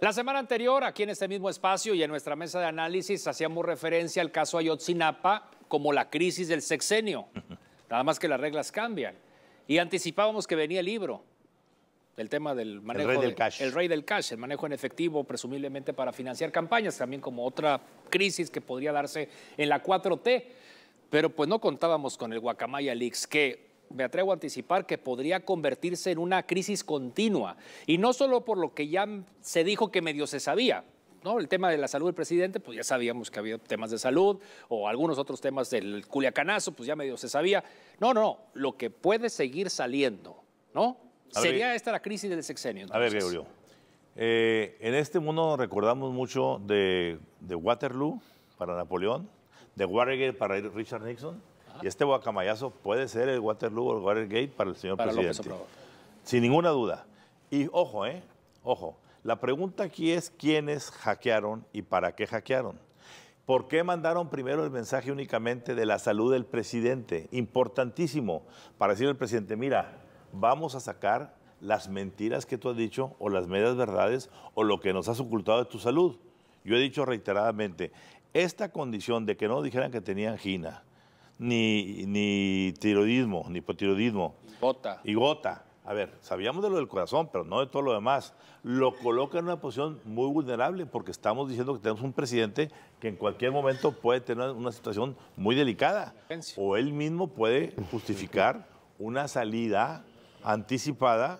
La semana anterior, aquí en este mismo espacio y en nuestra mesa de análisis, hacíamos referencia al caso Ayotzinapa como la crisis del sexenio. Nada más que las reglas cambian. Y anticipábamos que venía el libro, el tema del manejo. del El rey del cash, el manejo en efectivo, presumiblemente para financiar campañas, también como otra crisis que podría darse en la 4T. Pero pues no contábamos con el Guacamaya Leaks, que me atrevo a anticipar que podría convertirse en una crisis continua. Y no solo por lo que ya se dijo que medio se sabía. ¿no? El tema de la salud del presidente, pues ya sabíamos que había temas de salud o algunos otros temas del culiacanazo, pues ya medio se sabía. No, no, lo que puede seguir saliendo, ¿no? Sería esta la crisis del sexenio. A ver, eh, en este mundo recordamos mucho de, Waterloo para Napoleón, de Watergate para Richard Nixon, y este guacamayazo puede ser el Waterloo o el Watergate para el señor presidente. Sin ninguna duda. Y ojo, ¿eh? Ojo. La pregunta aquí es quiénes hackearon y para qué hackearon. ¿Por qué mandaron primero el mensaje únicamente de la salud del presidente? Importantísimo para decirle al presidente, mira, vamos a sacar las mentiras que tú has dicho o las medias verdades o lo que nos has ocultado de tu salud. Yo he dicho reiteradamente, esta condición de que no dijeran que tenían gina ni, ni tiroidismo, ni hipotiroidismo. Gota. Y gota. A ver, sabíamos de lo del corazón, pero no de todo lo demás. Lo coloca en una posición muy vulnerable porque estamos diciendo que tenemos un presidente que en cualquier momento puede tener una situación muy delicada. O él mismo puede justificar una salida anticipada,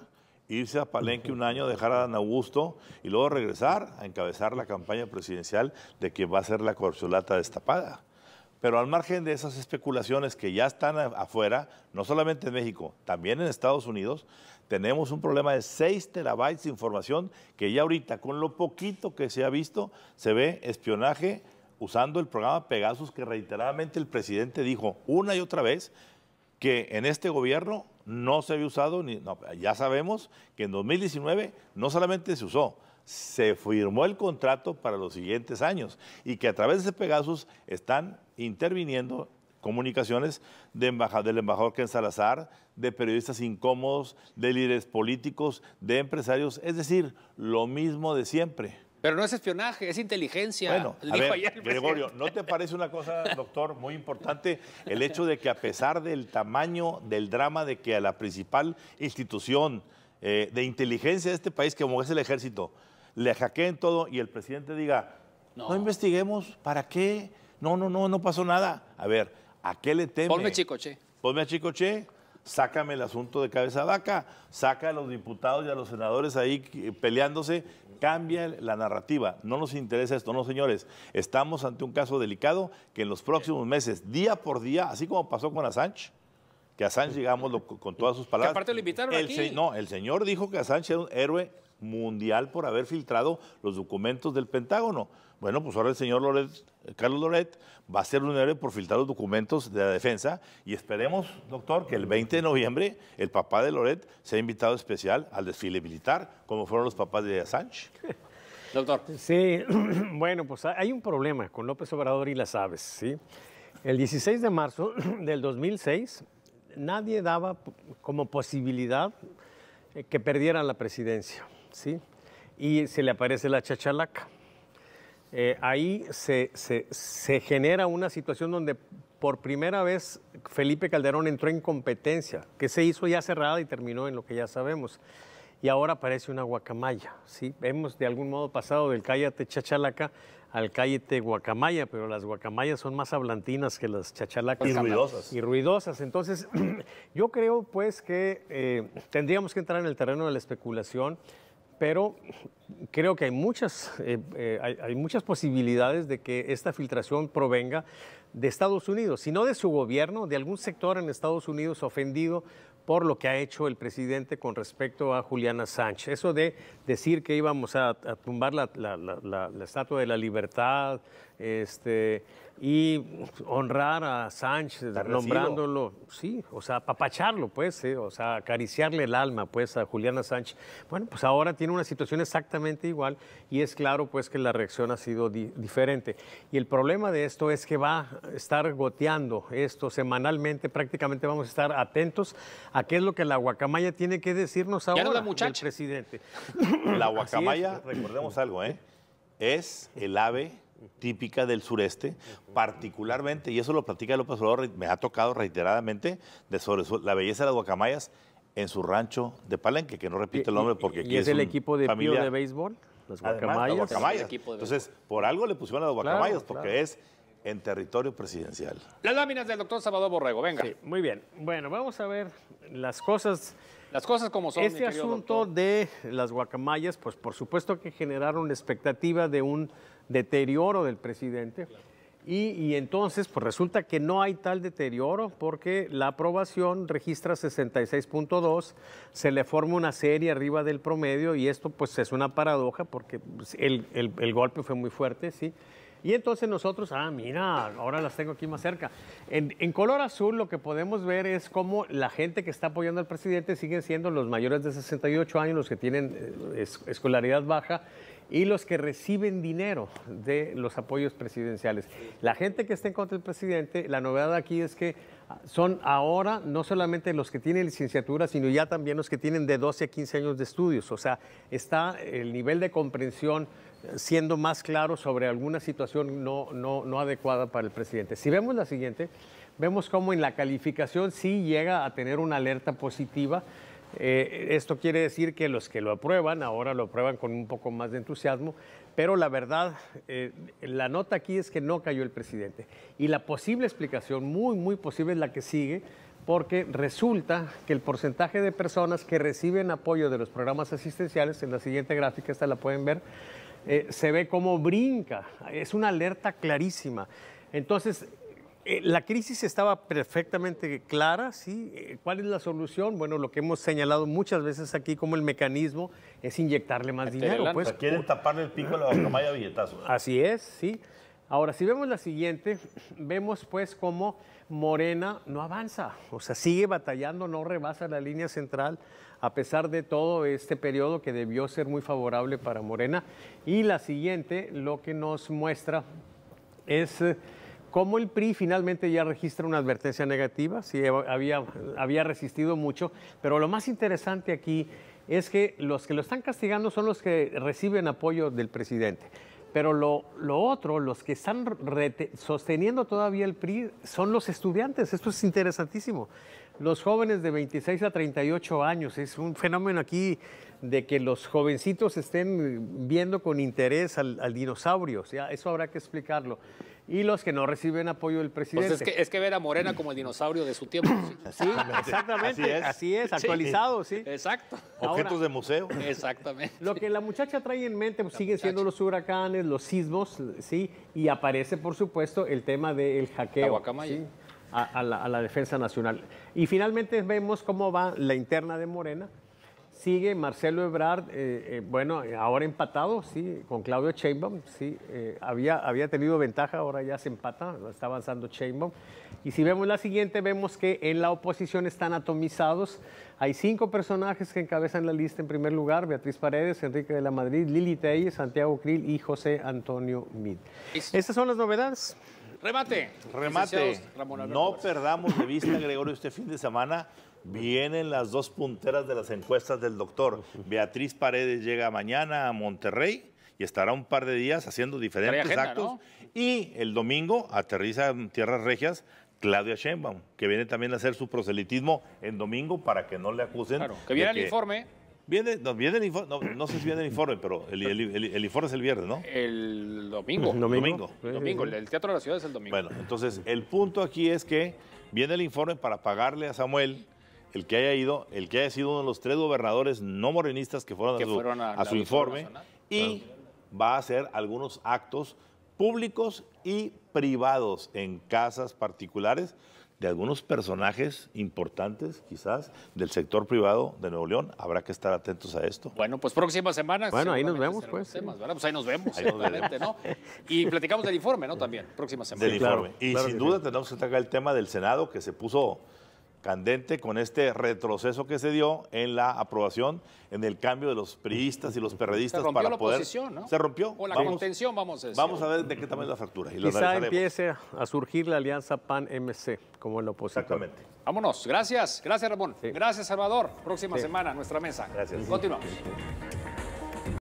irse a Palenque un año, dejar a Dan Augusto y luego regresar a encabezar la campaña presidencial de que va a ser la corcholata destapada. Pero al margen de esas especulaciones que ya están afuera, no solamente en México, también en Estados Unidos, tenemos un problema de 6 terabytes de información que ya ahorita, con lo poquito que se ha visto, se ve espionaje usando el programa Pegasus que reiteradamente el presidente dijo una y otra vez que en este gobierno no se había usado, ni, ya sabemos que en 2019 no solamente se usó, se firmó el contrato para los siguientes años y que a través de Pegasus están interviniendo comunicaciones de del embajador Ken Salazar, de periodistas incómodos, de líderes políticos, de empresarios, es decir, lo mismo de siempre. Pero no es espionaje, es inteligencia. Bueno, Gregorio, ¿no te parece una cosa, doctor, muy importante el hecho de que a pesar del tamaño del drama de que a la principal institución eh, de inteligencia de este país, como es el ejército, le jaqueen todo y el presidente diga, no, investiguemos, ¿para qué? No, no, no, no pasó nada. A ver, ¿a qué le teme? Ponme chicoche. Ponme a chicoche, sácame el asunto de cabeza vaca, saca a los diputados y a los senadores ahí eh, peleándose, cambia la narrativa. No nos interesa esto, no señores. Estamos ante un caso delicado que en los próximos meses, día por día, así como pasó con Assange, que Assange, digamos, con todas sus palabras. Que aparte lo invitaron el aquí. no, el señor dijo que Assange era un héroe mundial por haber filtrado los documentos del Pentágono. Bueno, pues ahora el señor Loret, eh, Carlos Loret va a ser un héroe por filtrar los documentos de la defensa y esperemos, doctor, que el 20 de noviembre el papá de Loret sea invitado especial al desfile militar, como fueron los papás de Assange. Doctor. Sí, bueno, pues hay un problema con López Obrador y las aves, ¿sí? El 16 de marzo del 2006 nadie daba como posibilidad eh, que perdieran la presidencia. ¿sí? Y se le aparece la chachalaca. Eh, ahí se, se, se, genera una situación donde por primera vez Felipe Calderón entró en competencia, que se hizo ya cerrada y terminó en lo que ya sabemos. Y ahora aparece una guacamaya, ¿sí? Hemos de algún modo pasado del cállate chachalaca al cállate guacamaya, pero las guacamayas son más hablantinas que las chachalacas. Y ruidosas. Y ruidosas. Entonces, yo creo pues que eh, tendríamos que entrar en el terreno de la especulación pero creo que eh, eh, hay muchas, posibilidades de que esta filtración provenga de Estados Unidos, sino no de su gobierno, de algún sector en Estados Unidos ofendido por lo que ha hecho el presidente con respecto a Juliana Sánchez. Eso de decir que íbamos a, tumbar la, estatua de la libertad este, y honrar a Sánchez nombrándolo, sí, o sea, apapacharlo, pues, o sea, acariciarle el alma, pues, a Juliana Sánchez. Bueno, pues ahora tiene una situación exactamente igual y es claro, pues, que la reacción ha sido diferente. Y el problema de esto es que va a estar goteando esto semanalmente, prácticamente vamos a estar atentos a qué es lo que la guacamaya tiene que decirnos ahora la presidente. La guacamaya, recordemos algo, ¿eh? es el ave típica del sureste, particularmente, y eso lo platica López Obrador, me ha tocado reiteradamente, de sobre la belleza de las guacamayas en su rancho de Palenque, que no repito el nombre porque... es, el equipo de familia... Pío de béisbol? Las guacamayas. Entonces, por algo le pusieron a las guacamayas, porque es en territorio presidencial. Las láminas del doctor Salvador Borrego, venga. Sí, muy bien. Bueno, vamos a ver las cosas. Las cosas como son. Este asunto de las guacamayas, pues por supuesto que generaron la expectativa de un deterioro del presidente. Y, entonces, pues resulta que no hay tal deterioro porque la aprobación registra 66.2, se le forma una serie arriba del promedio y esto pues es una paradoja porque pues, el golpe fue muy fuerte, ¿sí? Y entonces nosotros, ah, mira, ahora las tengo aquí más cerca. En, color azul lo que podemos ver es cómo la gente que está apoyando al presidente siguen siendo los mayores de 68 años, los que tienen eh, escolaridad baja y los que reciben dinero de los apoyos presidenciales. La gente que está en contra del presidente, la novedad aquí es que son ahora no solamente los que tienen licenciatura, sino ya también los que tienen de 12 a 15 años de estudios. O sea, está el nivel de comprensión eh, siendo más claro sobre alguna situación no, no adecuada para el presidente. Si vemos la siguiente, vemos cómo en la calificación sí llega a tener una alerta positiva eh, esto quiere decir que los que lo aprueban ahora lo aprueban con un poco más de entusiasmo, pero la verdad, eh, la nota aquí es que no cayó el presidente. Y la posible explicación, muy, muy posible, es la que sigue, porque resulta que el porcentaje de personas que reciben apoyo de los programas asistenciales, en la siguiente gráfica, esta la pueden ver, eh, se ve como brinca, es una alerta clarísima. Entonces, eh, la crisis estaba perfectamente clara, ¿sí? Eh, ¿Cuál es la solución? Bueno, lo que hemos señalado muchas veces aquí como el mecanismo es inyectarle más este, dinero. Pues, quieren taparle el pico a la guacamaya billetazos. Así es, sí. Ahora, si vemos la siguiente, vemos pues cómo Morena no avanza, o sea, sigue batallando, no rebasa la línea central, a pesar de todo este periodo que debió ser muy favorable para Morena. Y la siguiente, lo que nos muestra es... Eh, cómo el PRI finalmente ya registra una advertencia negativa, sí, eh, había, había resistido mucho, pero lo más interesante aquí es que los que lo están castigando son los que reciben apoyo del presidente. Pero lo, lo otro, los que están sosteniendo todavía el PRI son los estudiantes. Esto es interesantísimo los jóvenes de 26 a 38 años. Es un fenómeno aquí de que los jovencitos estén viendo con interés al, dinosaurio. O eso habrá que explicarlo. Y los que no reciben apoyo del pues presidente. es, que, ver a Morena como el dinosaurio de su tiempo. exactamente. Así es, actualizado, sí. Exacto. Objetos de museo. Exactamente. Lo que la muchacha trae en mente pues, siguen siendo los huracanes, los sismos, sí. Y aparece, por supuesto, el tema del hackeo. La a, la, defensa nacional. Y finalmente vemos cómo va la interna de Morena, sigue Marcelo Ebrard, eh, eh, bueno, ahora empatado, sí, con Claudio Chainbaum, sí, eh, había, había tenido ventaja, ahora ya se empata, está avanzando Chainbaum. Y si vemos la siguiente, vemos que en la oposición están atomizados. Hay cinco personajes que encabezan la lista en primer lugar, Beatriz Paredes, Enrique de la Madrid, Lili Teyes, Santiago Krill y José Antonio Mid. Estas son las novedades. Remate. Remate. no perdamos de vista, Gregorio, este fin de semana vienen las dos punteras de las encuestas del doctor. Beatriz Paredes llega mañana a Monterrey y estará un par de días haciendo diferentes actos. Y el domingo aterriza en Tierras Regias Claudia Sheinbaum, que viene también a hacer su proselitismo en domingo para que no le acusen. que viene el informe Viene, no, el informe, no, sé si viene el informe, pero el, informe es el viernes, ¿no? El domingo. Domingo. Domingo. domingo. El Teatro de la Ciudad es el domingo. Bueno, entonces el punto aquí es que viene el informe para pagarle a Samuel el que haya ido, el que haya sido uno de los tres gobernadores no morenistas que fueron, a, su, informe y va a hacer algunos actos públicos y privados en casas particulares de algunos personajes importantes, quizás, del sector privado de Nuevo León. Habrá que estar atentos a esto. Bueno, pues próximas semanas. Bueno, ahí nos vemos, pues. Pues ahí nos vemos, ahí ¿no? Y platicamos del informe, ¿no? También, próximas semanas. Del informe. y sin duda tenemos que sacar el tema del Senado, que se puso candente con este retroceso que se dio en la aprobación, en el cambio de los priistas y los perredistas se rompió para la Oposición, ¿no? Se rompió. O la contención, vamos a decir. Vamos a ver de qué tamaño la fractura. Y Quizá empiece a surgir la alianza PAN-MC como la oposición Exactamente. Vámonos. Gracias. Gracias, Ramón. Gracias, Salvador. Próxima semana, nuestra mesa. Gracias. Continuamos.